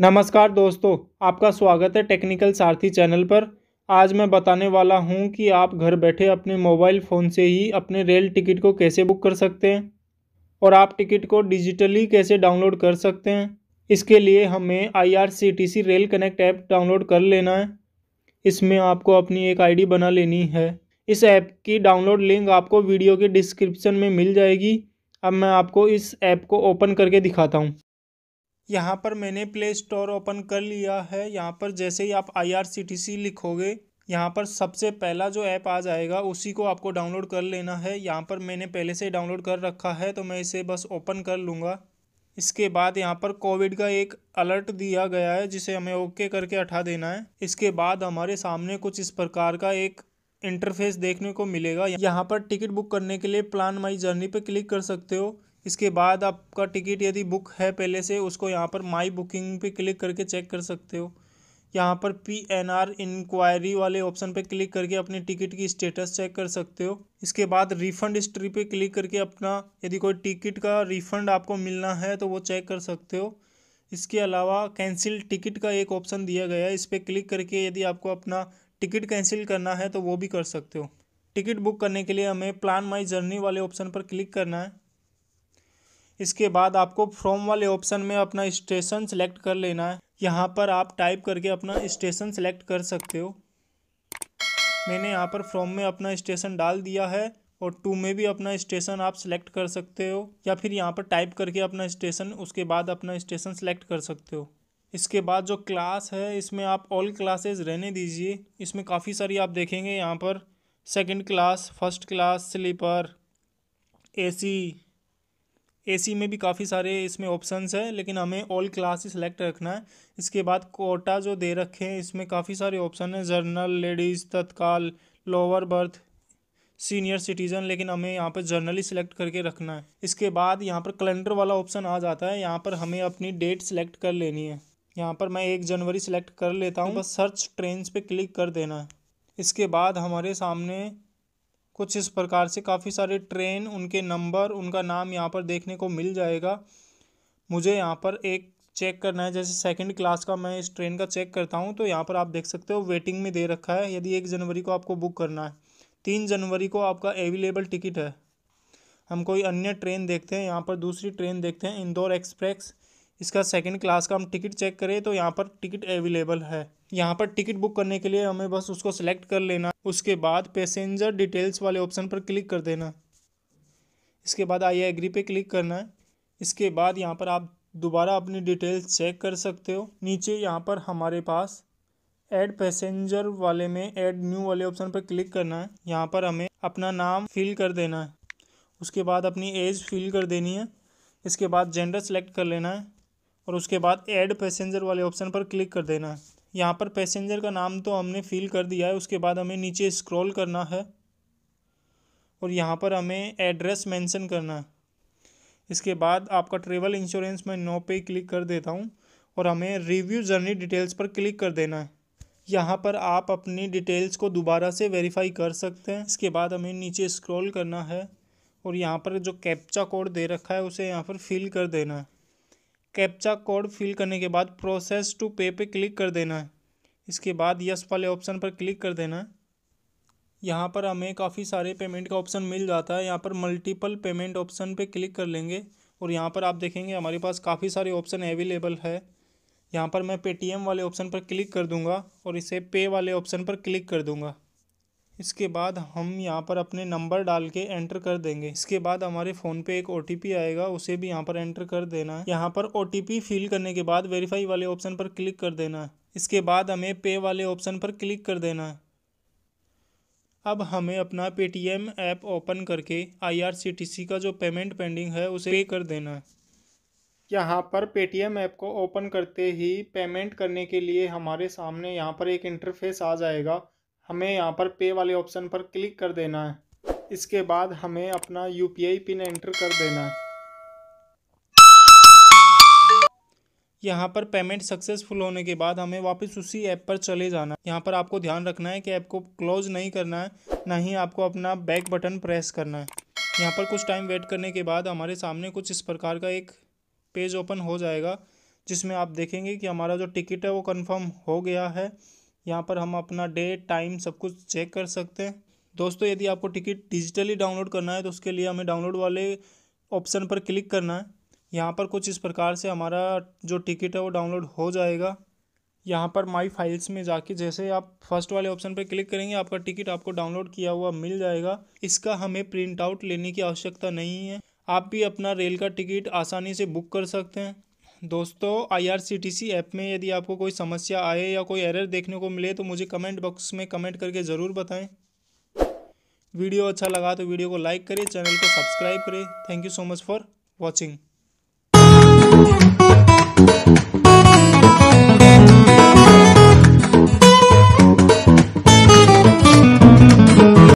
नमस्कार दोस्तों आपका स्वागत है टेक्निकल सारथी चैनल पर आज मैं बताने वाला हूं कि आप घर बैठे अपने मोबाइल फ़ोन से ही अपने रेल टिकट को कैसे बुक कर सकते हैं और आप टिकट को डिजिटली कैसे डाउनलोड कर सकते हैं इसके लिए हमें IRCTC rail connect app download कर लेना है इसमें आपको अपनी एक आईडी बना लेनी है इस ऐप की डाउनलोड लिंक आपको वीडियो के डिस्क्रिप्शन में मिल जाएगी अब मैं आपको इस ऐप को ओपन करके दिखाता हूँ यहाँ पर मैंने प्ले स्टोर ओपन कर लिया है यहाँ पर जैसे ही आप आई लिखोगे यहाँ पर सबसे पहला जो ऐप आ जाएगा उसी को आपको डाउनलोड कर लेना है यहाँ पर मैंने पहले से डाउनलोड कर रखा है तो मैं इसे बस ओपन कर लूँगा इसके बाद यहाँ पर कोविड का एक अलर्ट दिया गया है जिसे हमें ओके करके हटा देना है इसके बाद हमारे सामने कुछ इस प्रकार का एक इंटरफेस देखने को मिलेगा यहाँ पर टिकट बुक करने के लिए प्लान माई जर्नी पर क्लिक कर सकते हो इसके बाद आपका टिकट यदि बुक है पहले से उसको यहाँ पर माई बुकिंग पे क्लिक करके चेक कर सकते हो यहाँ पर पी एन आर इंक्वायरी वाले ऑप्शन पे क्लिक करके अपने टिकट की स्टेटस चेक कर सकते हो इसके बाद रिफ़ंड हिस्ट्री पे क्लिक करके अपना यदि कोई टिकट का रिफ़ंड आपको मिलना है तो वो चेक कर सकते हो इसके अलावा कैंसिल टिकट का एक ऑप्शन दिया गया है इस पर क्लिक करके यदि आपको अपना टिकट कैंसिल करना है तो वो भी कर सकते हो टिकट बुक करने के लिए हमें प्लान माई जर्नी वाले ऑप्शन पर क्लिक करना है इसके बाद आपको फ्रॉम वाले ऑप्शन में अपना स्टेशन सेलेक्ट कर लेना है यहाँ पर आप टाइप करके अपना स्टेशन सेलेक्ट कर सकते हो मैंने यहाँ पर फ्रॉम में अपना स्टेशन डाल दिया है और टू में भी अपना स्टेशन आप सेलेक्ट कर सकते हो या फिर यहाँ पर टाइप करके अपना स्टेशन उसके बाद अपना स्टेशन सेलेक्ट कर सकते हो इसके बाद जो क्लास है इसमें आप ऑल क्लासेस रहने दीजिए इसमें काफ़ी सारी आप देखेंगे यहाँ पर second class first class sleeper AC AC में भी काफ़ी सारे इसमें ऑप्शंस है लेकिन हमें ऑल क्लास ही सिलेक्ट रखना है इसके बाद कोटा जो दे रखे हैं इसमें काफ़ी सारे ऑप्शन हैं general ladies tatkal lower berth senior citizen लेकिन हमें यहाँ पर जर्नली सिलेक्ट करके रखना है इसके बाद यहाँ पर कैलेंडर वाला ऑप्शन आ जाता है यहाँ पर हमें अपनी डेट सिलेक्ट कर लेनी है यहाँ पर मैं एक जनवरी सिलेक्ट कर लेता हूँ हम्म। बस सर्च ट्रेन पे क्लिक कर देना है इसके बाद हमारे सामने कुछ इस प्रकार से काफ़ी सारे ट्रेन उनके नंबर उनका नाम यहाँ पर देखने को मिल जाएगा मुझे यहाँ पर एक चेक करना है जैसे सेकंड क्लास का मैं इस ट्रेन का चेक करता हूँ तो यहाँ पर आप देख सकते हो वेटिंग में दे रखा है यदि एक जनवरी को आपको बुक करना है तीन जनवरी को आपका अवेलेबल टिकट है हम कोई अन्य ट्रेन देखते हैं यहाँ पर दूसरी ट्रेन देखते हैं इंदौर एक्सप्रेस इसका सेकंड क्लास का हम टिकट चेक करें तो यहाँ पर टिकट अवेलेबल है यहाँ पर टिकट बुक करने के लिए हमें बस उसको सिलेक्ट कर लेना उसके बाद पैसेंजर डिटेल्स वाले ऑप्शन पर क्लिक कर देना इसके बाद आई एग्री पे क्लिक करना है इसके बाद यहाँ पर आप दोबारा अपनी डिटेल्स चेक कर सकते हो नीचे यहाँ पर हमारे पास ऐड पैसेंजर वाले में ऐड न्यू वाले ऑप्शन पर क्लिक करना है यहाँ पर हमें अपना नाम फिल कर देना है उसके बाद अपनी एज फिल कर देनी है इसके बाद जेंडर सेलेक्ट कर लेना है और उसके बाद ऐड पैसेंजर वाले ऑप्शन पर क्लिक कर देना है यहाँ पर पैसेंजर का नाम तो हमने फिल कर दिया है उसके बाद हमें नीचे स्क्रॉल करना है और यहाँ पर हमें एड्रेस मेंशन करना है इसके बाद आपका ट्रेवल इंश्योरेंस में नो पे क्लिक कर देता हूँ और हमें रिव्यू जर्नी डिटेल्स पर क्लिक कर देना है यहाँ पर आप अपनी डिटेल्स को दोबारा से वेरीफाई कर सकते हैं इसके बाद हमें नीचे स्क्रॉल करना है और यहाँ पर जो कैप्चा कोड दे रखा है उसे यहाँ पर फिल कर देना है कैप्चा कोड फिल करने के बाद प्रोसेस टू पे पे क्लिक कर देना है इसके बाद यस वाले ऑप्शन पर क्लिक कर देना है यहाँ पर हमें काफ़ी सारे पेमेंट का ऑप्शन मिल जाता है यहाँ पर मल्टीपल पेमेंट ऑप्शन पे क्लिक कर लेंगे और यहाँ पर आप देखेंगे हमारे पास काफ़ी सारे ऑप्शन अवेलेबल है यहाँ पर मैं पेटीएम वाले ऑप्शन पर क्लिक कर दूंगा और इसे पे वाले ऑप्शन पर क्लिक कर दूंगा इसके बाद हम यहाँ पर अपने नंबर डाल के एंटर कर देंगे इसके बाद हमारे फ़ोन पे एक ओ आएगा उसे भी यहाँ पर एंटर कर देना है यहाँ पर ओ फिल करने के बाद वेरीफाई वाले ऑप्शन पर क्लिक कर देना है इसके बाद हमें पे वाले ऑप्शन पर क्लिक कर देना है अब हमें अपना पेटीएम ऐप ओपन करके आई का जो पेमेंट पेंडिंग है उसे पे कर देना है यहाँ पर पेटीएम ऐप को ओपन करते ही पेमेंट करने के लिए हमारे सामने यहाँ पर एक इंटरफेस आ जाएगा हमें यहाँ पर पे वाले ऑप्शन पर क्लिक कर देना है इसके बाद हमें अपना यू पिन एंटर कर देना है यहाँ पर पेमेंट सक्सेसफुल होने के बाद हमें वापस उसी ऐप पर चले जाना है यहाँ पर आपको ध्यान रखना है कि ऐप को क्लोज नहीं करना है ना ही आपको अपना बैक बटन प्रेस करना है यहाँ पर कुछ टाइम वेट करने के बाद हमारे सामने कुछ इस प्रकार का एक पेज ओपन हो जाएगा जिसमें आप देखेंगे कि हमारा जो टिकट है वो कंफर्म हो गया है यहाँ पर हम अपना डेट टाइम सब कुछ चेक कर सकते हैं दोस्तों यदि आपको टिकट डिजिटली डाउनलोड करना है तो उसके लिए हमें डाउनलोड वाले ऑप्शन पर क्लिक करना है यहाँ पर कुछ इस प्रकार से हमारा जो टिकट है वो डाउनलोड हो जाएगा यहाँ पर माई फाइल्स में जाके जैसे आप फर्स्ट वाले ऑप्शन पर क्लिक करेंगे आपका टिकट आपको डाउनलोड किया हुआ मिल जाएगा इसका हमें प्रिंट आउट लेने की आवश्यकता नहीं है आप भी अपना रेल का टिकट आसानी से बुक कर सकते हैं दोस्तों आईआरसीटीसी ऐप में यदि आपको कोई समस्या आए या कोई एरर देखने को मिले तो मुझे कमेंट बॉक्स में कमेंट करके ज़रूर बताएं वीडियो अच्छा लगा तो वीडियो को लाइक करें चैनल को सब्सक्राइब करें thank you so much for watching